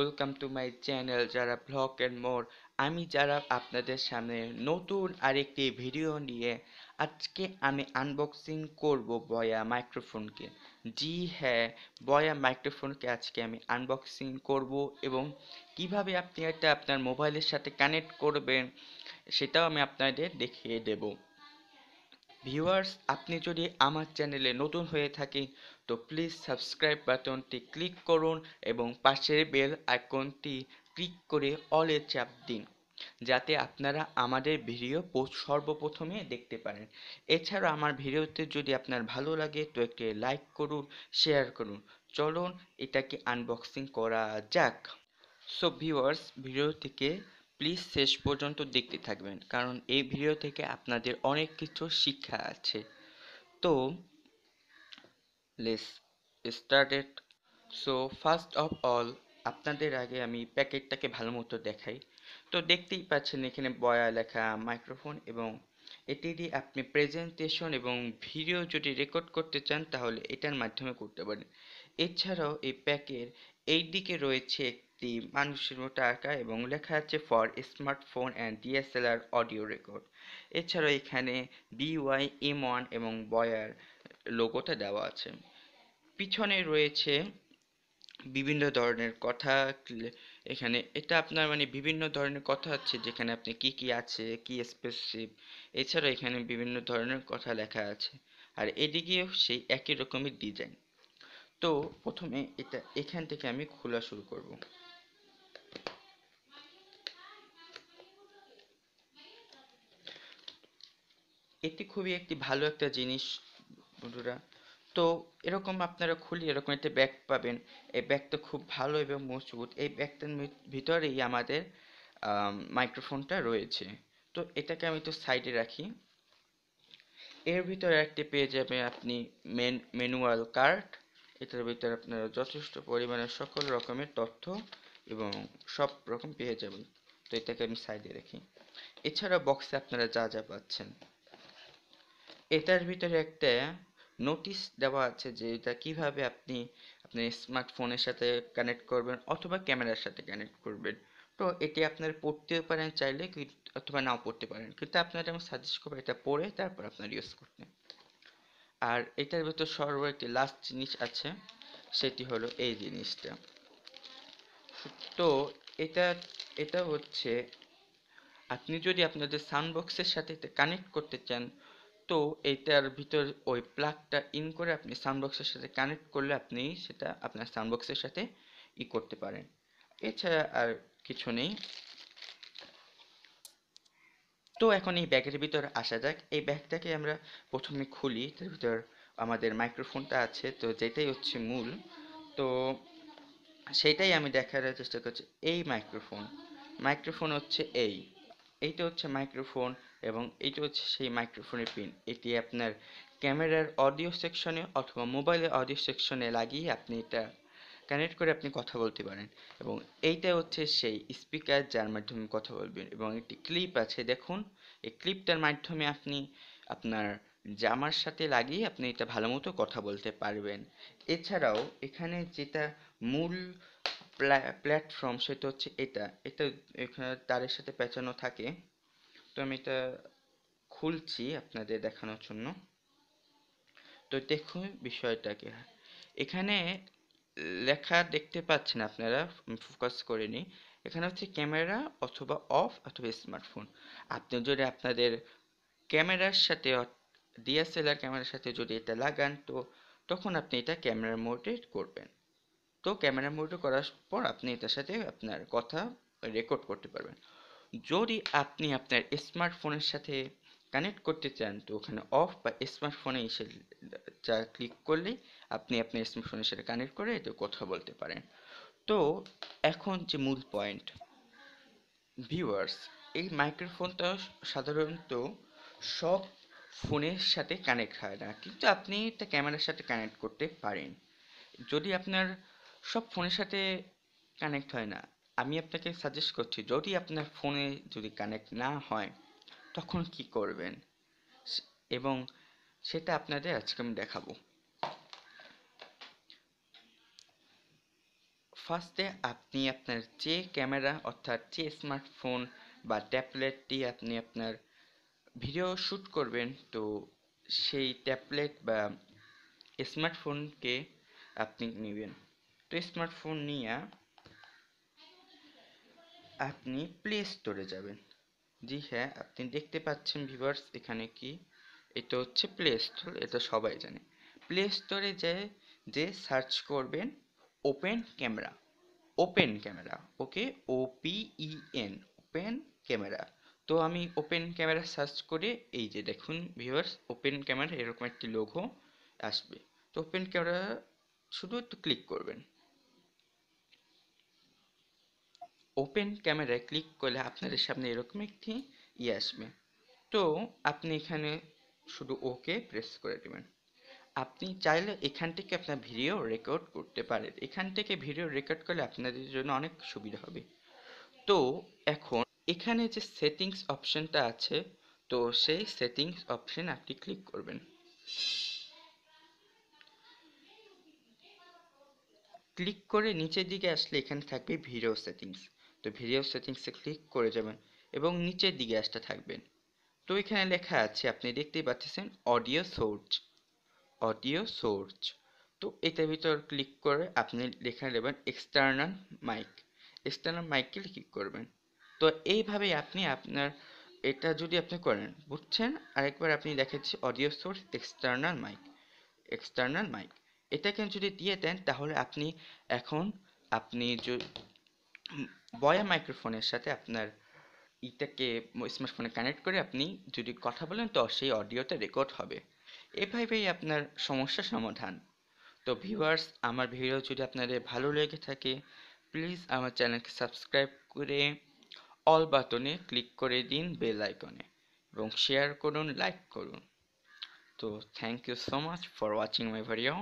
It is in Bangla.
ওয়েলকাম টু মাই চ্যানেল যারা ব্লগ অ্যান্ড মোর আমি যারা আপনাদের সামনে নতুন আরেকটি ভিডিও নিয়ে আজকে আমি আনবক্সিং করব বয়া মাইক্রোফোনকে জি হ্যাঁ বয়া মাইক্রোফোনকে আজকে আমি আনবক্সিং করব এবং কিভাবে আপনি এটা আপনার মোবাইলের সাথে কানেক্ট করবেন সেটাও আমি আপনাদের দেখিয়ে দেবো ভিউয়ার্স আপনি যদি আমার চ্যানেলে নতুন হয়ে থাকেন তো প্লিজ সাবস্ক্রাইব বাটনটি ক্লিক করুন এবং পাশের বেল আইকনটি ক্লিক করে অলে চাপ দিন যাতে আপনারা আমাদের ভিডিও সর্বপ্রথমে দেখতে পারেন এছাড়া আমার ভিডিওতে যদি আপনার ভালো লাগে তো একটি লাইক করুন শেয়ার করুন চলুন এটাকে আনবক্সিং করা যাক সো ভিউয়ার্স থেকে প্লিজ শেষ পর্যন্ত দেখতে থাকবেন কারণ এই ভিডিও থেকে আপনাদের অনেক কিছু শিক্ষা আছে তো let's started so first of all আপনাদের আগে আমি প্যাকেটটাকে ভালো মতো দেখাই তো দেখতেই পাচ্ছেন এখানে বয়া লেখা মাইক্রোফোন এবং এটি দিয়ে আপনি প্রেজেন্টেশন এবং ভিডিও যদি রেকর্ড করতে চান তাহলে এটার মাধ্যমে করতে পারেন এছাড়াও এই প্যাকের এই দিকে রয়েছে একটি মানুষের মতো আঁকা এবং লেখা আছে for smartphone and DSLR audio record এছাড়াও এখানে বিওয়াই এম ওয়ান এবং বয়ার লোগোটা দেওয়া আছে পিছনে রয়েছে বিভিন্ন ধরনের কথা এখানে এটা আপনার মানে বিভিন্ন ধরনের কথা আছে যেখানে আপনি কি কি আছে কি স্পেসশিপ এছাড়া এখানে বিভিন্ন ধরনের কথা লেখা আছে আর এদিকেও সেই একই রকমের ডিজাইন তো প্রথমে এটা এখান থেকে আমি খোলা শুরু করব এটি খুবই একটি ভালো একটা জিনিস বন্ধুরা তো এরকম আপনারা খুলি এরকম একটা ব্যাগ পাবেন এই ব্যাগটা খুব ভালো এবং মজবুত এই ব্যাগটার ভিতরেই আমাদের মাইক্রোফোনটা রয়েছে তো এটাকে আমি তো সাইডে রাখি এর ভিতরে একটি পেয়ে যাবেন আপনি মেন ম্যানুয়াল কার্ড এটার ভিতরে আপনারা যথেষ্ট পরিমাণে সকল রকমের তথ্য এবং সব রকম পেয়ে যাবেন তো এটাকে আমি সাইডে রাখি এছাড়া বক্সে আপনারা যা যা পাচ্ছেন এটার ভিতরে একটা নোটিশ দেওয়া আছে যে এটা কিভাবে আপনি আপনি স্মার্টফোনের সাথে কানেক্ট করবেন অথবা ক্যামেরার সাথে কানেক্ট করবেন তো এটি আপনার পড়তেও পারেন চাইলে অথবা নাও পড়তে পারেন কিন্তু আপনার আমি সাজেস্ট করবো এটা পড়ে তারপর আপনার ইউজ করতে আর এটার ভিতর সর্ব একটি লাস্ট জিনিস আছে সেটি হলো এই জিনিসটা তো এটা এটা হচ্ছে আপনি যদি আপনাদের সাউন্ড বক্সের সাথে এটা কানেক্ট করতে চান তো এইটার ভিতর ওই প্লাগটা ইন করে আপনি সাউন্ডবক্সের সাথে কানেক্ট করলে আপনি সেটা আপনার সাউন্ডবক্সের সাথে ই করতে পারেন এছাড়া আর কিছু নেই তো এখন এই ব্যাগের ভিতর আসা যাক এই ব্যাগটাকে আমরা প্রথমে খুলি তার ভিতর আমাদের মাইক্রোফোনটা আছে তো যেটাই হচ্ছে মূল তো সেটাই আমি দেখার চেষ্টা করছি এই মাইক্রোফোন মাইক্রোফোন হচ্ছে এই এইটা হচ্ছে মাইক্রোফোন এবং এইটা হচ্ছে সেই মাইক্রোফোনের পিন এটি আপনার ক্যামেরার অডিও সেকশনে অথবা মোবাইলের অডিও সেকশনে লাগিয়ে আপনি এটা কানেক্ট করে আপনি কথা বলতে পারেন এবং এইটা হচ্ছে সেই স্পিকার যার মাধ্যমে কথা বলবেন এবং একটি ক্লিপ আছে দেখুন এই ক্লিপটার মাধ্যমে আপনি আপনার জামার সাথে লাগিয়ে আপনি এটা ভালো মতো কথা বলতে পারবেন এছাড়াও এখানে যেটা মূল প্ল্যাটফর্ম সেটা হচ্ছে এটা এটা এখানে তারের সাথে পেঁচানো থাকে তো আমি এটা খুলছি আপনাদের দেখানোর জন্য তো দেখুন বিষয়টাকে এখানে লেখা দেখতে পাচ্ছেন আপনারা ফোকাস করে নিই এখানে হচ্ছে ক্যামেরা অথবা অফ অথবা স্মার্টফোন আপনি যদি আপনাদের ক্যামেরার সাথে ডিএসএলআর ক্যামেরার সাথে যদি এটা লাগান তো তখন আপনি এটা ক্যামেরার মোডে করবেন তো ক্যামেরা মোডে করার পর আপনি এটার সাথে আপনার কথা রেকর্ড করতে পারবেন যদি আপনি আপনার স্মার্টফোনের সাথে কানেক্ট করতে চান তো ওখানে অফ বা স্মার্টফোনে এসে যা ক্লিক করলে আপনি আপনার স্মার্টফোনের সাথে কানেক্ট করে এতে কথা বলতে পারেন তো এখন যে মূল পয়েন্ট ভিউয়ার্স এই মাইক্রোফোনটা সাধারণত সব ফোনের সাথে কানেক্ট হয় না কিন্তু আপনি এটা ক্যামেরার সাথে কানেক্ট করতে পারেন যদি আপনার সব ফোনের সাথে কানেক্ট হয় না আমি আপনাকে সাজেস্ট করছি যদি আপনার ফোনে যদি কানেক্ট না হয় তখন কি করবেন এবং সেটা আপনাদের আজকে আমি দেখাবো ফার্স্টে আপনি আপনার যে ক্যামেরা অর্থাৎ যে স্মার্টফোন বা ট্যাবলেটটি আপনি আপনার ভিডিও শ্যুট করবেন তো সেই ট্যাবলেট বা স্মার্টফোনকে আপনি নেবেন তো স্মার্টফোন নিয়ে আপনি প্লে স্টোরে যাবেন জি হ্যাঁ আপনি দেখতে পাচ্ছেন ভিভার্স এখানে কি এটা হচ্ছে প্লে স্টোর এটা সবাই জানে প্লে স্টোরে যে যে সার্চ করবেন open camera open camera okay and open camera তো আমি ওপেন ক্যামেরা সার্চ করে এই যে দেখুন ভিউয়ার্স ওপেন ক্যামেরা এরকম একটি লোগো আসবে তো ওপেন ক্যামেরা শুধু একটু ক্লিক করবেন ওপেন ক্যামেরায় ক্লিক করলে আপনাদের সামনে এরকম একটি ইয়ে আসবে তো আপনি এখানে শুধু ওকে প্রেস করে দেবেন আপনি চাইলে এখান থেকে আপনার ভিডিও রেকর্ড করতে পারেন এখান থেকে ভিডিও রেকর্ড করলে আপনাদের জন্য অনেক সুবিধা হবে তো এখন এখানে যে সেটিংস অপশনটা আছে তো সেই সেটিংস অপশন আপনি ক্লিক করবেন ক্লিক করে নিচের দিকে আসলে এখানে থাকবে ভিডিও সেটিংস তো ভিডিও সেটিংসে ক্লিক করে যাবেন এবং নিচের দিকে আসতে থাকবেন তো এখানে লেখা আছে আপনি দেখতেই পাচ্ছেন অডিও সোর্স অডিও সোর্স তো এটার ভিতর ক্লিক করে আপনি লেখা নেবেন এক্সটার্নাল মাইক এক্সটার্নাল মাইকে ক্লিক করবেন তো এইভাবেই আপনি আপনার এটা যদি আপনি করেন বুঝছেন আরেকবার আপনি দেখেছি audio source external mic external mic এটাকে যদি দিয়ে দেন তাহলে আপনি এখন আপনি বয়া মাইক্রোফোনের সাথে আপনার ইটাকে স্মার্টফোনে কানেক্ট করে আপনি যদি কথা বলেন তো সেই অডিওতে রেকর্ড হবে এভাবেই আপনার সমস্যা সমাধান তো ভিউয়ার্স আমার ভিডিও যদি আপনাদের ভালো লেগে থাকে প্লিজ আমার চ্যানেলকে সাবস্ক্রাইব করে অল বাটনে ক্লিক করে দিন বেল আইকনে এবং শেয়ার করুন লাইক করুন তো thank you so much for watching my video